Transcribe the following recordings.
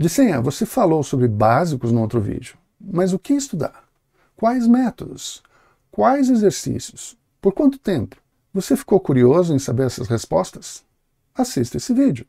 Dissenha, você falou sobre básicos no outro vídeo, mas o que estudar? Quais métodos? Quais exercícios? Por quanto tempo? Você ficou curioso em saber essas respostas? Assista esse vídeo.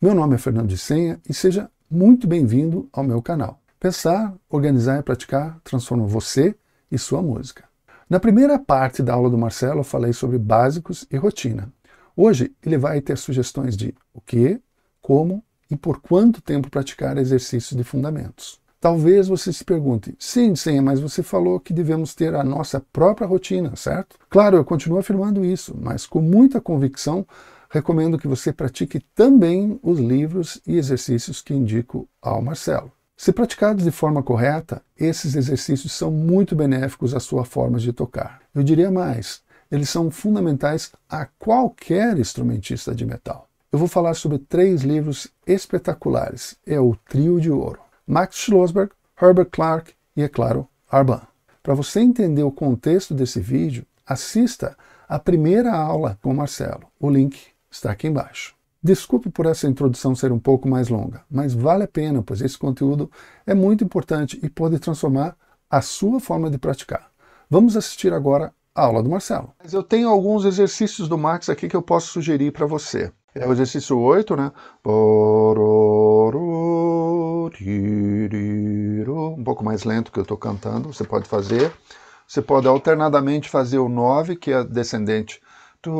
Meu nome é Fernando de Senha e seja muito bem-vindo ao meu canal. Pensar, organizar e praticar transforma você e sua música. Na primeira parte da aula do Marcelo, eu falei sobre básicos e rotina. Hoje, ele vai ter sugestões de o que, como e por quanto tempo praticar exercícios de fundamentos. Talvez você se pergunte, sim, sim, mas você falou que devemos ter a nossa própria rotina, certo? Claro, eu continuo afirmando isso, mas com muita convicção recomendo que você pratique também os livros e exercícios que indico ao Marcelo. Se praticados de forma correta, esses exercícios são muito benéficos à sua forma de tocar. Eu diria mais, eles são fundamentais a qualquer instrumentista de metal. Eu vou falar sobre três livros espetaculares. É o Trio de Ouro. Max Schlossberg, Herbert Clark e, é claro, Arban. Para você entender o contexto desse vídeo, assista a primeira aula com o Marcelo. O link está aqui embaixo. Desculpe por essa introdução ser um pouco mais longa, mas vale a pena, pois esse conteúdo é muito importante e pode transformar a sua forma de praticar. Vamos assistir agora a aula do Marcelo. Mas eu tenho alguns exercícios do Max aqui que eu posso sugerir para você. É o exercício 8, né? Um pouco mais lento que eu estou cantando, você pode fazer. Você pode alternadamente fazer o 9, que é descendente a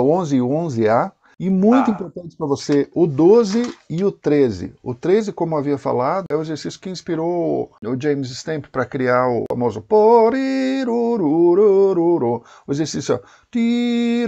11 e 11A. E muito ah. importante para você, o 12 e o 13. O 13, como havia falado, é o exercício que inspirou o James Stamp para criar o famoso o exercício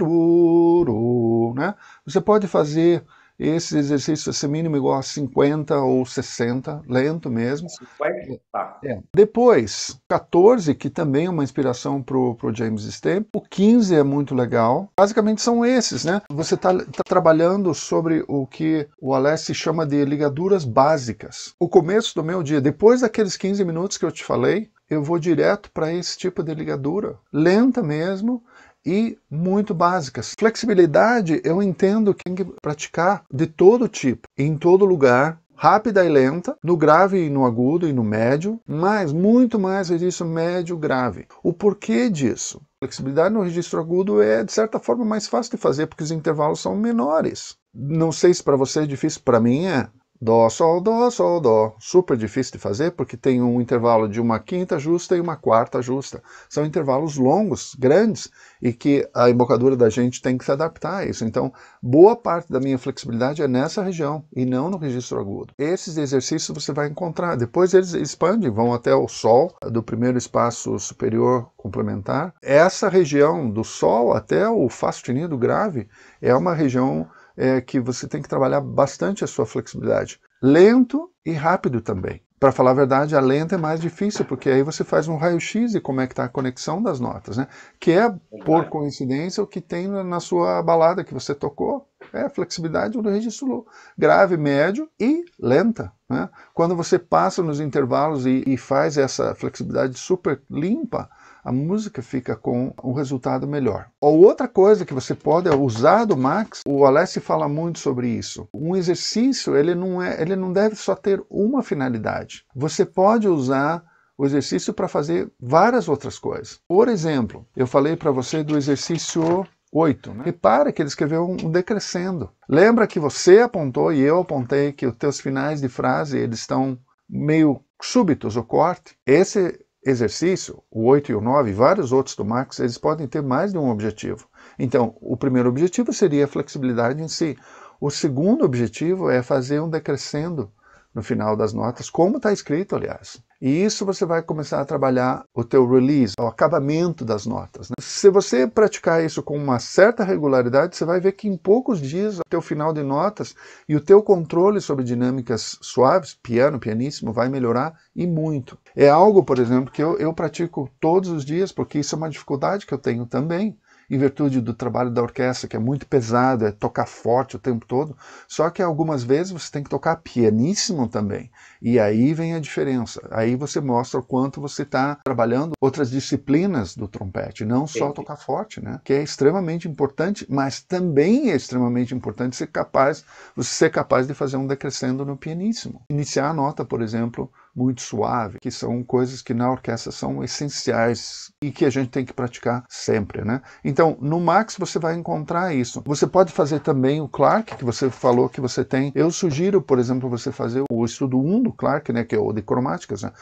ó, né? Você pode fazer esse exercício, esse mínimo igual a 50 ou 60, lento mesmo. 50? Tá. É. Depois, 14, que também é uma inspiração para o James Stepp. O 15 é muito legal. Basicamente são esses, né? Você está tá trabalhando sobre o que o Alessi chama de ligaduras básicas. O começo do meu dia, depois daqueles 15 minutos que eu te falei, eu vou direto para esse tipo de ligadura, lenta mesmo, e muito básicas. Flexibilidade eu entendo que tem que praticar de todo tipo, em todo lugar, rápida e lenta, no grave e no agudo e no médio, mas muito mais registro médio grave. O porquê disso? flexibilidade no registro agudo é, de certa forma, mais fácil de fazer porque os intervalos são menores. Não sei se para você é difícil, para mim é. Dó, Sol, Dó, Sol, Dó. Super difícil de fazer porque tem um intervalo de uma quinta justa e uma quarta justa. São intervalos longos, grandes, e que a embocadura da gente tem que se adaptar a isso. Então, boa parte da minha flexibilidade é nessa região e não no registro agudo. Esses exercícios você vai encontrar. Depois eles expandem, vão até o Sol, do primeiro espaço superior complementar. Essa região do Sol até o Fá sustenido grave é uma região é que você tem que trabalhar bastante a sua flexibilidade. Lento e rápido também. Para falar a verdade, a lenta é mais difícil, porque aí você faz um raio-x e como é que está a conexão das notas, né? Que é, por coincidência, o que tem na sua balada que você tocou. É a flexibilidade do registro grave, médio e lenta. Né? Quando você passa nos intervalos e, e faz essa flexibilidade super limpa, a música fica com um resultado melhor. Ou outra coisa que você pode é usar do Max, o Alessi fala muito sobre isso. Um exercício, ele não, é, ele não deve só ter uma finalidade. Você pode usar o exercício para fazer várias outras coisas. Por exemplo, eu falei para você do exercício 8. Né? Repara que ele escreveu um decrescendo. Lembra que você apontou e eu apontei que os teus finais de frase eles estão meio súbitos, o corte? Esse exercício, o 8 e o 9, vários outros do Marx, eles podem ter mais de um objetivo. Então, o primeiro objetivo seria a flexibilidade em si. O segundo objetivo é fazer um decrescendo no final das notas, como está escrito, aliás. E isso você vai começar a trabalhar o teu release, o acabamento das notas. Né? Se você praticar isso com uma certa regularidade, você vai ver que em poucos dias o teu final de notas e o teu controle sobre dinâmicas suaves, piano, pianíssimo, vai melhorar e muito. É algo, por exemplo, que eu, eu pratico todos os dias, porque isso é uma dificuldade que eu tenho também em virtude do trabalho da orquestra, que é muito pesado, é tocar forte o tempo todo. Só que algumas vezes você tem que tocar pianíssimo também. E aí vem a diferença. Aí você mostra o quanto você está trabalhando outras disciplinas do trompete, não só tocar forte, né? Que é extremamente importante, mas também é extremamente importante ser capaz, você ser capaz de fazer um decrescendo no pianíssimo. Iniciar a nota, por exemplo, muito suave, que são coisas que na orquestra são essenciais e que a gente tem que praticar sempre, né? Então, no Max você vai encontrar isso. Você pode fazer também o Clark, que você falou que você tem. Eu sugiro, por exemplo, você fazer o estudo 1 do Clark, né, que é o de cromáticas, né?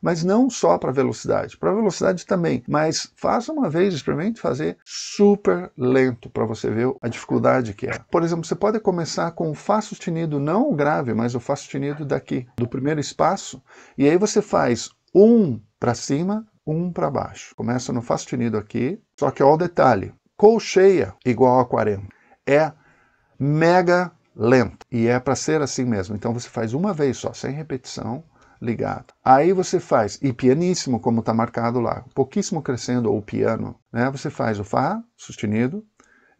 Mas não só para velocidade, para velocidade também, mas faça uma vez, experimente fazer super lento para você ver a dificuldade que é. Por exemplo, você pode começar com o Fá sustenido, não o grave, mas o Fá sustenido daqui, do primeiro espaço. E aí você faz um para cima, um para baixo. Começa no Fá sustenido aqui, só que olha o detalhe. Colcheia igual a 40. É mega lento. E é para ser assim mesmo. Então você faz uma vez só, sem repetição, ligado. Aí você faz, e pianíssimo, como está marcado lá, pouquíssimo crescendo ou piano, né? Você faz o Fá sustenido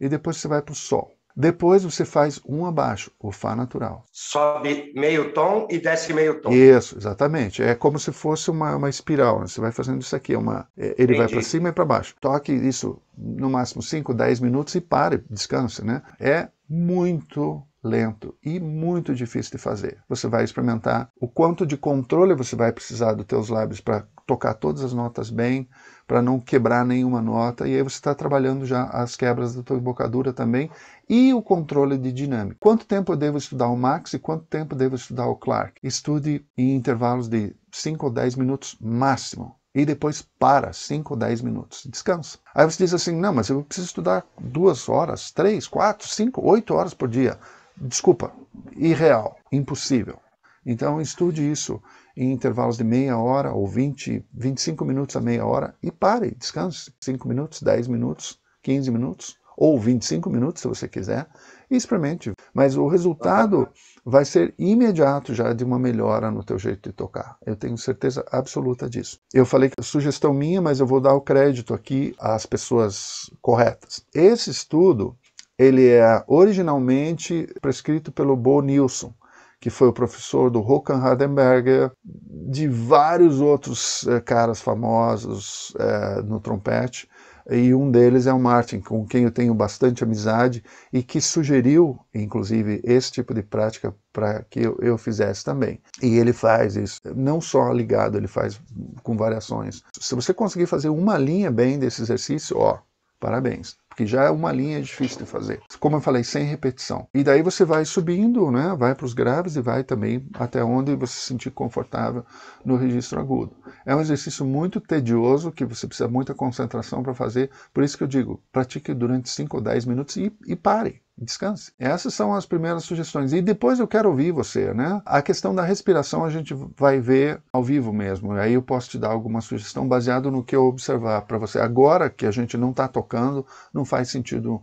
e depois você vai para o Sol. Depois você faz um abaixo, o Fá natural. Sobe meio tom e desce meio tom. Isso, exatamente. É como se fosse uma, uma espiral. Né? Você vai fazendo isso aqui. É uma, é, ele Entendi. vai para cima e para baixo. Toque isso no máximo 5, 10 minutos e pare, descanse, né? É muito lento e muito difícil de fazer. Você vai experimentar o quanto de controle você vai precisar dos teus lábios para tocar todas as notas bem, para não quebrar nenhuma nota, e aí você está trabalhando já as quebras da tua embocadura também, e o controle de dinâmica. Quanto tempo eu devo estudar o Max e quanto tempo eu devo estudar o Clark? Estude em intervalos de 5 ou 10 minutos máximo, e depois para 5 ou 10 minutos, descansa. Aí você diz assim, não, mas eu preciso estudar duas horas, três quatro cinco oito horas por dia. Desculpa, irreal, impossível. Então estude isso em intervalos de meia hora ou 20, 25 minutos a meia hora e pare, descanse 5 minutos, 10 minutos, 15 minutos ou 25 minutos se você quiser e experimente. Mas o resultado vai ser imediato já de uma melhora no teu jeito de tocar. Eu tenho certeza absoluta disso. Eu falei que é sugestão minha, mas eu vou dar o crédito aqui às pessoas corretas. Esse estudo ele é originalmente prescrito pelo Bo Nilsson, que foi o professor do Håkan Hardenberger, de vários outros é, caras famosos é, no trompete, e um deles é o Martin, com quem eu tenho bastante amizade e que sugeriu, inclusive, esse tipo de prática para que eu, eu, fizesse também. E ele faz isso, não só ligado, ele faz com variações. Se você conseguir fazer uma linha bem desse exercício, ó, parabéns porque já é uma linha difícil de fazer. Como eu falei, sem repetição. E daí você vai subindo, né? vai para os graves e vai também até onde você se sentir confortável no registro agudo. É um exercício muito tedioso, que você precisa muita concentração para fazer, por isso que eu digo, pratique durante 5 ou 10 minutos e, e pare descanse. Essas são as primeiras sugestões. E depois eu quero ouvir você, né? A questão da respiração a gente vai ver ao vivo mesmo. Aí eu posso te dar alguma sugestão baseado no que eu observar para você. Agora que a gente não está tocando, não faz sentido uh,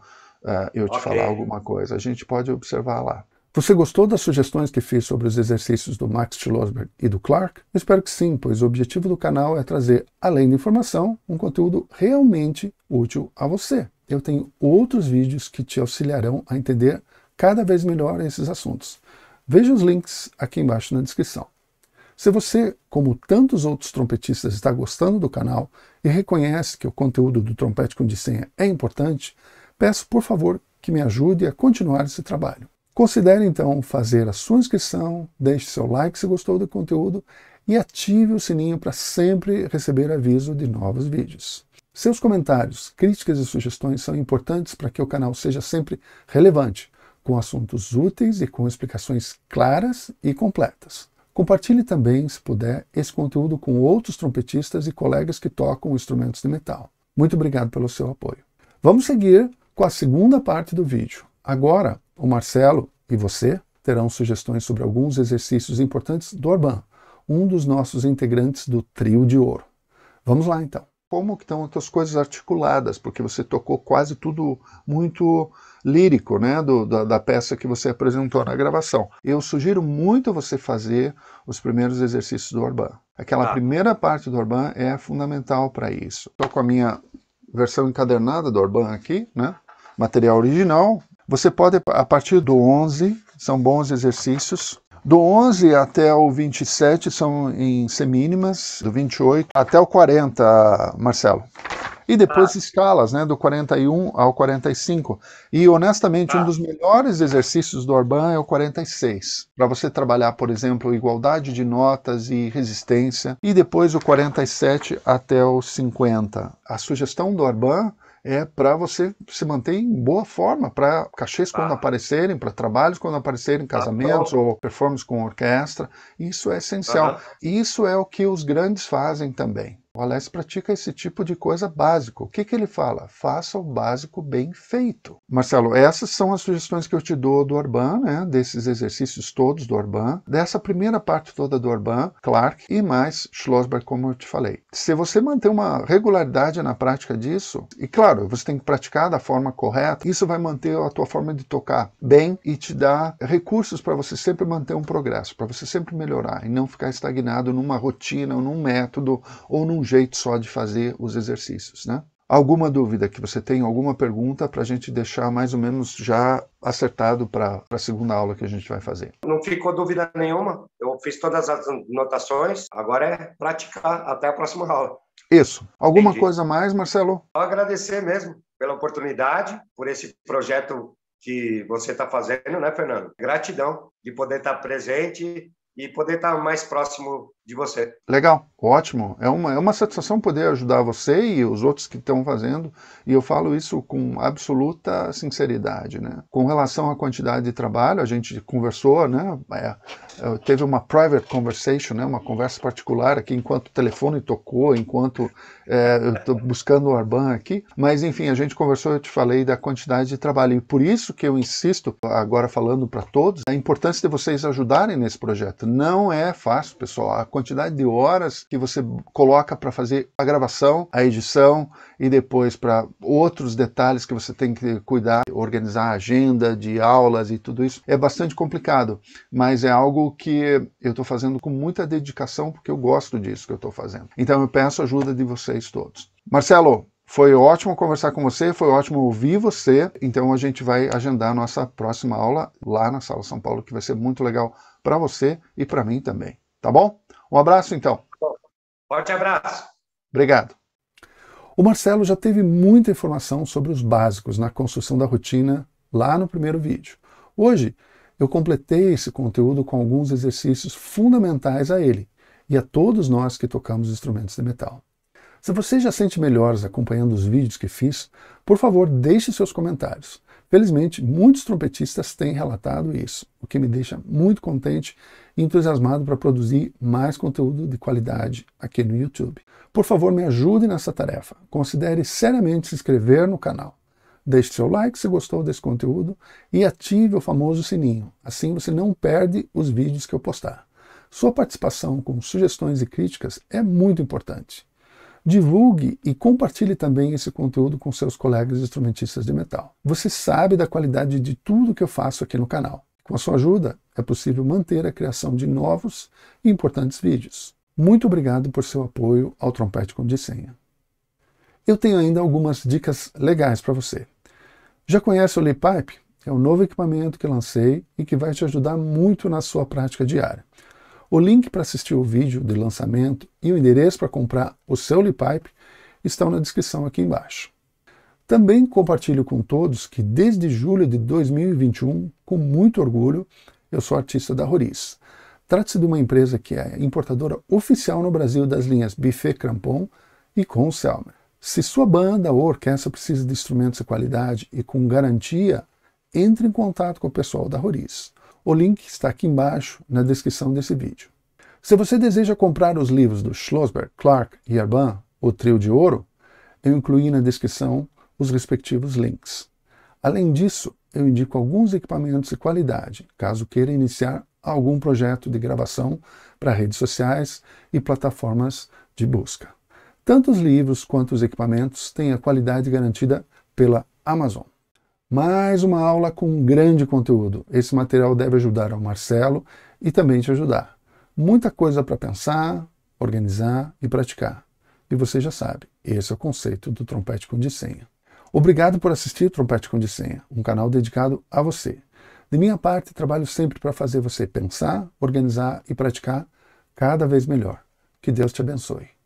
eu te okay. falar alguma coisa. A gente pode observar lá. Você gostou das sugestões que fiz sobre os exercícios do Max Schlossberg e do Clark? espero que sim, pois o objetivo do canal é trazer, além da informação, um conteúdo realmente útil a você eu tenho outros vídeos que te auxiliarão a entender cada vez melhor esses assuntos. Veja os links aqui embaixo na descrição. Se você, como tantos outros trompetistas, está gostando do canal e reconhece que o conteúdo do Trompete com Dissenha é importante, peço por favor que me ajude a continuar esse trabalho. Considere então fazer a sua inscrição, deixe seu like se gostou do conteúdo e ative o sininho para sempre receber aviso de novos vídeos. Seus comentários, críticas e sugestões são importantes para que o canal seja sempre relevante, com assuntos úteis e com explicações claras e completas. Compartilhe também, se puder, esse conteúdo com outros trompetistas e colegas que tocam instrumentos de metal. Muito obrigado pelo seu apoio. Vamos seguir com a segunda parte do vídeo. Agora, o Marcelo e você terão sugestões sobre alguns exercícios importantes do Orban, um dos nossos integrantes do Trio de Ouro. Vamos lá então como que estão as tuas coisas articuladas, porque você tocou quase tudo muito lírico, né, do, da, da, peça que você apresentou na gravação. Eu sugiro muito você fazer os primeiros exercícios do Orban. Aquela tá. primeira parte do Orban é fundamental para isso. Estou com a minha versão encadernada do Orban aqui, né, material original. Você pode, a partir do 11, são bons exercícios, do 11 até o 27 são em semínimas, do 28 até o 40, Marcelo. E depois ah. escalas, né, do 41 ao 45. E honestamente, ah. um dos melhores exercícios do Orban é o 46, para você trabalhar, por exemplo, igualdade de notas e resistência, e depois o 47 até o 50. A sugestão do Orban é para você se manter em boa forma, para cachês quando ah. aparecerem, para trabalhos quando aparecerem, casamentos ah, ou performances com orquestra. Isso é essencial. Isso é o que os grandes fazem também. O Alex pratica esse tipo de coisa básico. O que, que ele fala? Faça o básico bem feito. Marcelo, essas são as sugestões que eu te dou do Orban, né? desses exercícios todos do Orban, dessa primeira parte toda do Orban, Clark e mais Schlossberg, como eu te falei. Se você manter uma regularidade na prática disso, e claro, você tem que praticar da forma correta, isso vai manter a tua forma de tocar bem e te dar recursos para você sempre manter um progresso, para você sempre melhorar e não ficar estagnado numa rotina, ou num método ou num jeito só de fazer os exercícios, né? Alguma dúvida que você tem, alguma pergunta para a gente deixar mais ou menos já acertado para a segunda aula que a gente vai fazer? Não ficou dúvida nenhuma. Eu fiz todas as anotações. Agora é praticar até a próxima aula. Isso. Alguma Entendi. coisa mais, Marcelo? Só agradecer mesmo pela oportunidade, por esse projeto que você está fazendo, né, Fernando? Gratidão de poder estar tá presente e poder estar tá mais próximo de você. Legal, ótimo. É uma, é uma satisfação poder ajudar você e os outros que estão fazendo, e eu falo isso com absoluta sinceridade. Né? Com relação à quantidade de trabalho, a gente conversou, né? É, é teve uma private conversation, né? uma conversa particular aqui, enquanto o telefone tocou, enquanto é, eu estou buscando o Arban aqui, mas enfim, a gente conversou, eu te falei da quantidade de trabalho, e por isso que eu insisto, agora falando para todos, a importância de vocês ajudarem nesse projeto. Não é fácil, pessoal. A quantidade de horas que você coloca para fazer a gravação, a edição e depois para outros detalhes que você tem que cuidar, organizar a agenda de aulas e tudo isso, é bastante complicado, mas é algo que eu estou fazendo com muita dedicação porque eu gosto disso que eu estou fazendo. Então eu peço a ajuda de vocês todos. Marcelo, foi ótimo conversar com você, foi ótimo ouvir você. Então a gente vai agendar a nossa próxima aula lá na Sala São Paulo, que vai ser muito legal para você e para mim também. Tá bom? Um abraço, então. Forte abraço. Obrigado. O Marcelo já teve muita informação sobre os básicos na construção da rotina lá no primeiro vídeo. Hoje, eu completei esse conteúdo com alguns exercícios fundamentais a ele e a todos nós que tocamos instrumentos de metal. Se você já sente melhores acompanhando os vídeos que fiz, por favor, deixe seus comentários. Felizmente, muitos trompetistas têm relatado isso, o que me deixa muito contente entusiasmado para produzir mais conteúdo de qualidade aqui no YouTube. Por favor, me ajude nessa tarefa. Considere seriamente se inscrever no canal. Deixe seu like se gostou desse conteúdo e ative o famoso sininho. Assim você não perde os vídeos que eu postar. Sua participação com sugestões e críticas é muito importante. Divulgue e compartilhe também esse conteúdo com seus colegas instrumentistas de metal. Você sabe da qualidade de tudo que eu faço aqui no canal. Com a sua ajuda, é possível manter a criação de novos e importantes vídeos. Muito obrigado por seu apoio ao Trompete com Dissenha. Eu tenho ainda algumas dicas legais para você. Já conhece o LePipe? É um novo equipamento que lancei e que vai te ajudar muito na sua prática diária. O link para assistir o vídeo de lançamento e o endereço para comprar o seu LePipe estão na descrição aqui embaixo. Também compartilho com todos que desde julho de 2021, com muito orgulho, eu sou artista da Roriz. Trata-se de uma empresa que é importadora oficial no Brasil das linhas Buffet Crampon e Conselmer. Se sua banda ou orquestra precisa de instrumentos de qualidade e com garantia, entre em contato com o pessoal da Roriz. O link está aqui embaixo na descrição desse vídeo. Se você deseja comprar os livros do Schlossberg, Clark e Arban, o Trio de Ouro, eu incluí na descrição os respectivos links. Além disso, eu indico alguns equipamentos de qualidade, caso queira iniciar algum projeto de gravação para redes sociais e plataformas de busca. Tanto os livros quanto os equipamentos têm a qualidade garantida pela Amazon. Mais uma aula com grande conteúdo. Esse material deve ajudar o Marcelo e também te ajudar. Muita coisa para pensar, organizar e praticar. E você já sabe, esse é o conceito do trompete com dissenha. Obrigado por assistir Trompete com Dissenha, um canal dedicado a você. De minha parte, trabalho sempre para fazer você pensar, organizar e praticar cada vez melhor. Que Deus te abençoe.